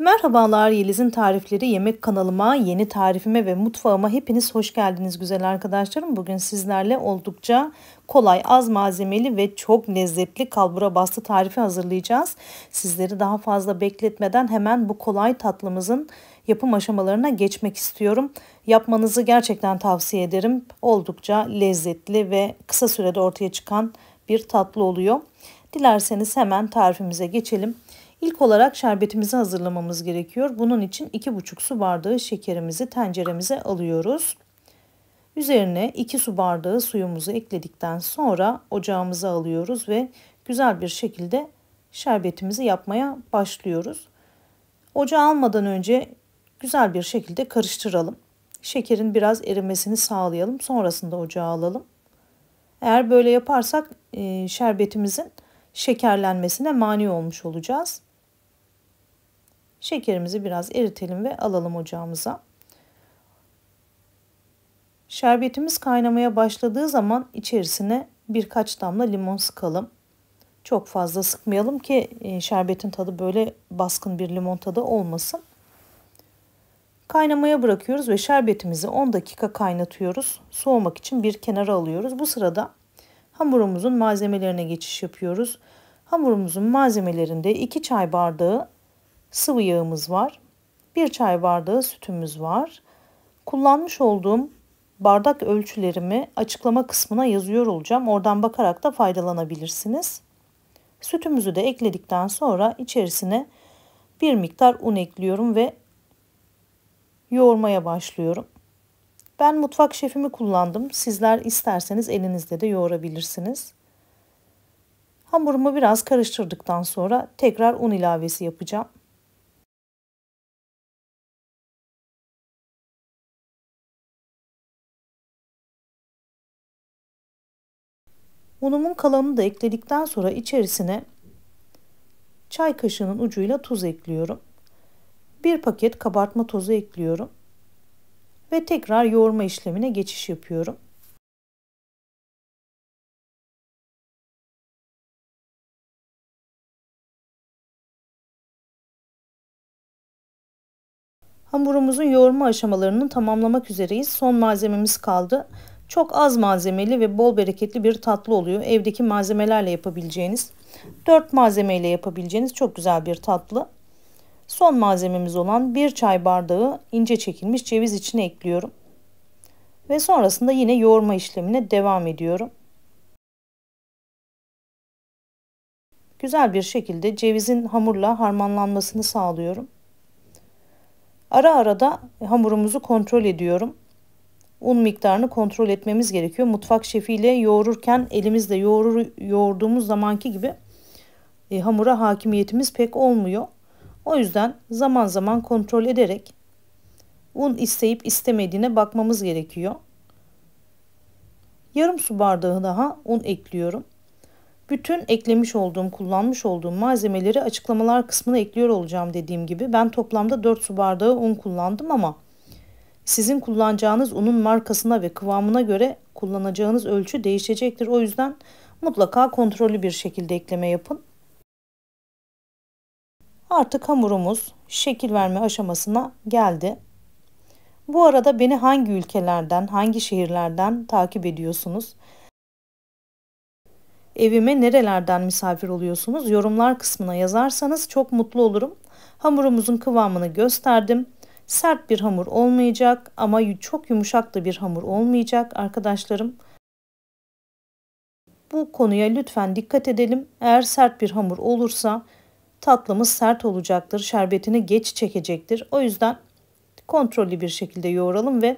Merhabalar Yeliz'in tarifleri yemek kanalıma, yeni tarifime ve mutfağıma hepiniz hoş geldiniz güzel arkadaşlarım. Bugün sizlerle oldukça kolay, az malzemeli ve çok lezzetli kalbura bastı tarifi hazırlayacağız. Sizleri daha fazla bekletmeden hemen bu kolay tatlımızın yapım aşamalarına geçmek istiyorum. Yapmanızı gerçekten tavsiye ederim. Oldukça lezzetli ve kısa sürede ortaya çıkan bir tatlı oluyor. Dilerseniz hemen tarifimize geçelim. İlk olarak şerbetimizi hazırlamamız gerekiyor. Bunun için 2,5 su bardağı şekerimizi tenceremize alıyoruz. Üzerine 2 su bardağı suyumuzu ekledikten sonra ocağımıza alıyoruz ve güzel bir şekilde şerbetimizi yapmaya başlıyoruz. Ocağı almadan önce güzel bir şekilde karıştıralım. Şekerin biraz erimesini sağlayalım. Sonrasında ocağa alalım. Eğer böyle yaparsak e, şerbetimizin şekerlenmesine mani olmuş olacağız. Şekerimizi biraz eritelim ve alalım ocağımıza. Şerbetimiz kaynamaya başladığı zaman içerisine birkaç damla limon sıkalım. Çok fazla sıkmayalım ki e, şerbetin tadı böyle baskın bir limon tadı olmasın. Kaynamaya bırakıyoruz ve şerbetimizi 10 dakika kaynatıyoruz. Soğumak için bir kenara alıyoruz. Bu sırada hamurumuzun malzemelerine geçiş yapıyoruz. Hamurumuzun malzemelerinde 2 çay bardağı sıvı yağımız var. 1 çay bardağı sütümüz var. Kullanmış olduğum bardak ölçülerimi açıklama kısmına yazıyor olacağım. Oradan bakarak da faydalanabilirsiniz. Sütümüzü de ekledikten sonra içerisine bir miktar un ekliyorum ve yoğurmaya başlıyorum. Ben mutfak şefimi kullandım. Sizler isterseniz elinizde de yoğurabilirsiniz. Hamurumu biraz karıştırdıktan sonra tekrar un ilavesi yapacağım. Unumun kalanını da ekledikten sonra içerisine çay kaşığının ucuyla tuz ekliyorum. Bir paket kabartma tozu ekliyorum. Ve tekrar yoğurma işlemine geçiş yapıyorum. Hamurumuzun yoğurma aşamalarını tamamlamak üzereyiz. Son malzememiz kaldı. Çok az malzemeli ve bol bereketli bir tatlı oluyor. Evdeki malzemelerle yapabileceğiniz, 4 malzemeyle yapabileceğiniz çok güzel bir tatlı. Son malzememiz olan 1 çay bardağı ince çekilmiş ceviz içine ekliyorum. Ve sonrasında yine yoğurma işlemine devam ediyorum. Güzel bir şekilde cevizin hamurla harmanlanmasını sağlıyorum. Ara ara da hamurumuzu kontrol ediyorum un miktarını kontrol etmemiz gerekiyor. Mutfak şefiyle yoğururken elimizle yoğurur, yoğurduğumuz zamanki gibi e, hamura hakimiyetimiz pek olmuyor. O yüzden zaman zaman kontrol ederek un isteyip istemediğine bakmamız gerekiyor. Yarım su bardağı daha un ekliyorum. Bütün eklemiş olduğum, kullanmış olduğum malzemeleri açıklamalar kısmına ekliyor olacağım dediğim gibi. Ben toplamda 4 su bardağı un kullandım ama sizin kullanacağınız unun markasına ve kıvamına göre kullanacağınız ölçü değişecektir. O yüzden mutlaka kontrollü bir şekilde ekleme yapın. Artık hamurumuz şekil verme aşamasına geldi. Bu arada beni hangi ülkelerden, hangi şehirlerden takip ediyorsunuz? Evime nerelerden misafir oluyorsunuz? Yorumlar kısmına yazarsanız çok mutlu olurum. Hamurumuzun kıvamını gösterdim. Sert bir hamur olmayacak ama çok yumuşak da bir hamur olmayacak arkadaşlarım. Bu konuya lütfen dikkat edelim. Eğer sert bir hamur olursa tatlımız sert olacaktır. Şerbetini geç çekecektir. O yüzden kontrollü bir şekilde yoğuralım ve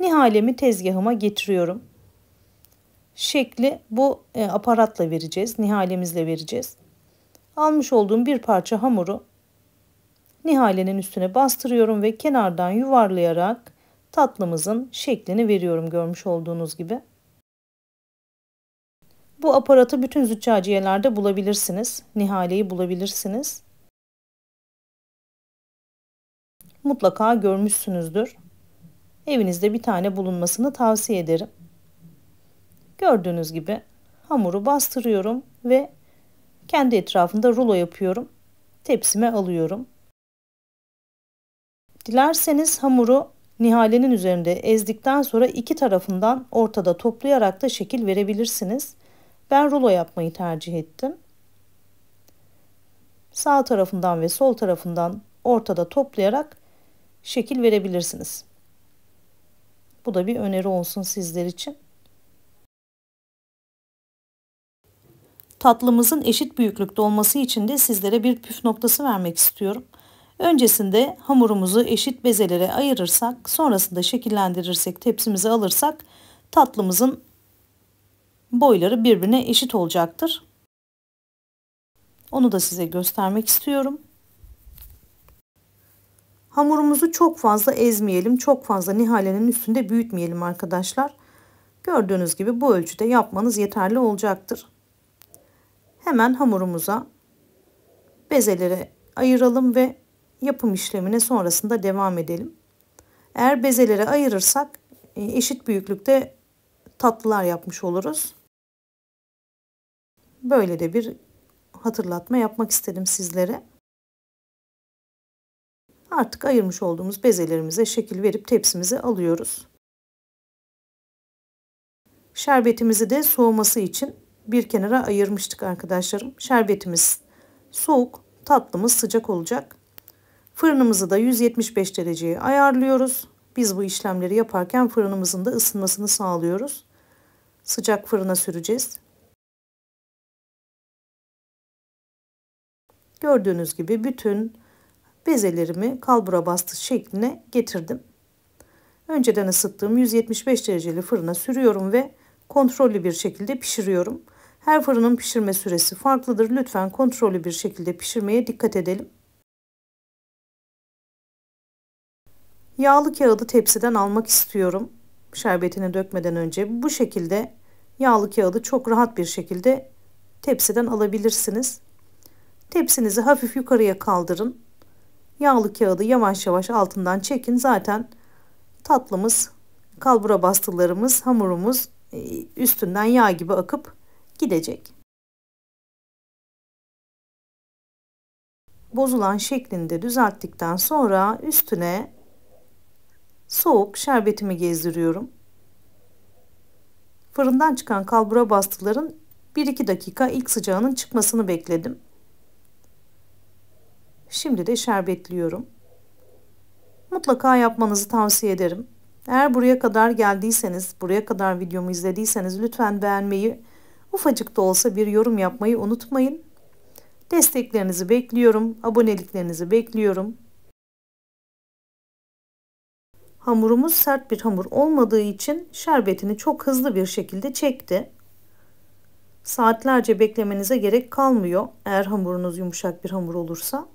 nihalemi tezgahıma getiriyorum. Şekli bu e, aparatla vereceğiz. Nihalemizle vereceğiz. Almış olduğum bir parça hamuru Nihalenin üstüne bastırıyorum ve kenardan yuvarlayarak tatlımızın şeklini veriyorum görmüş olduğunuz gibi. Bu aparatı bütün züccaciyelerde bulabilirsiniz. Nihaleyi bulabilirsiniz. Mutlaka görmüşsünüzdür. Evinizde bir tane bulunmasını tavsiye ederim. Gördüğünüz gibi hamuru bastırıyorum ve kendi etrafında rulo yapıyorum. Tepsime alıyorum. Dilerseniz hamuru nihalenin üzerinde ezdikten sonra iki tarafından ortada toplayarak da şekil verebilirsiniz. Ben rulo yapmayı tercih ettim. Sağ tarafından ve sol tarafından ortada toplayarak şekil verebilirsiniz. Bu da bir öneri olsun sizler için. Tatlımızın eşit büyüklükte olması için de sizlere bir püf noktası vermek istiyorum. Öncesinde hamurumuzu eşit bezelere ayırırsak, sonrasında şekillendirirsek, tepsimize alırsak tatlımızın boyları birbirine eşit olacaktır. Onu da size göstermek istiyorum. Hamurumuzu çok fazla ezmeyelim, çok fazla nihalenin üstünde büyütmeyelim arkadaşlar. Gördüğünüz gibi bu ölçüde yapmanız yeterli olacaktır. Hemen hamurumuza bezeleri ayıralım ve yapım işlemine sonrasında devam edelim. Eğer bezelere ayırırsak e, eşit büyüklükte tatlılar yapmış oluruz. Böyle de bir hatırlatma yapmak istedim sizlere. Artık ayırmış olduğumuz bezelerimize şekil verip tepsimize alıyoruz. Şerbetimizi de soğuması için bir kenara ayırmıştık arkadaşlarım. Şerbetimiz soğuk, tatlımız sıcak olacak. Fırınımızı da 175 dereceye ayarlıyoruz. Biz bu işlemleri yaparken fırınımızın da ısınmasını sağlıyoruz. Sıcak fırına süreceğiz. Gördüğünüz gibi bütün bezelerimi kalbura bastı şekline getirdim. Önceden ısıttığım 175 dereceli fırına sürüyorum ve kontrollü bir şekilde pişiriyorum. Her fırının pişirme süresi farklıdır. Lütfen kontrollü bir şekilde pişirmeye dikkat edelim. Yağlı kağıdı tepsiden almak istiyorum. Şerbetini dökmeden önce bu şekilde yağlı kağıdı çok rahat bir şekilde tepsiden alabilirsiniz. Tepsinizi hafif yukarıya kaldırın. Yağlı kağıdı yavaş yavaş altından çekin. Zaten tatlımız, kalbura bastılarımız, hamurumuz e, üstünden yağ gibi akıp gidecek. Bozulan şeklinde düzelttikten sonra üstüne Soğuk şerbetimi gezdiriyorum. Fırından çıkan kalbura bastıların 1-2 dakika ilk sıcağının çıkmasını bekledim. Şimdi de şerbetliyorum. Mutlaka yapmanızı tavsiye ederim. Eğer buraya kadar geldiyseniz, buraya kadar videomu izlediyseniz lütfen beğenmeyi, ufacık da olsa bir yorum yapmayı unutmayın. Desteklerinizi bekliyorum, aboneliklerinizi bekliyorum. Hamurumuz sert bir hamur olmadığı için şerbetini çok hızlı bir şekilde çekti. Saatlerce beklemenize gerek kalmıyor eğer hamurunuz yumuşak bir hamur olursa.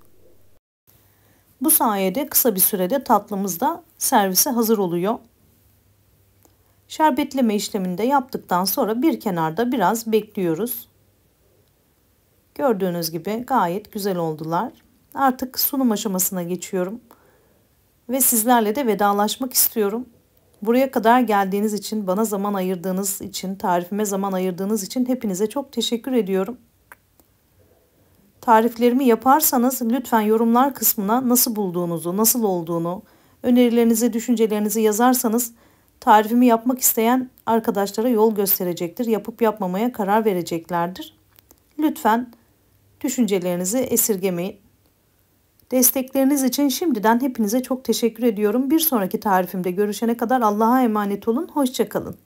Bu sayede kısa bir sürede tatlımız da servise hazır oluyor. Şerbetleme işlemini de yaptıktan sonra bir kenarda biraz bekliyoruz. Gördüğünüz gibi gayet güzel oldular. Artık sunum aşamasına geçiyorum ve sizlerle de vedalaşmak istiyorum. Buraya kadar geldiğiniz için, bana zaman ayırdığınız için, tarifime zaman ayırdığınız için hepinize çok teşekkür ediyorum. Tariflerimi yaparsanız lütfen yorumlar kısmına nasıl bulduğunuzu, nasıl olduğunu, önerilerinizi, düşüncelerinizi yazarsanız tarifimi yapmak isteyen arkadaşlara yol gösterecektir. Yapıp yapmamaya karar vereceklerdir. Lütfen düşüncelerinizi esirgemeyin. Destekleriniz için şimdiden hepinize çok teşekkür ediyorum. Bir sonraki tarifimde görüşene kadar Allah'a emanet olun. Hoşçakalın.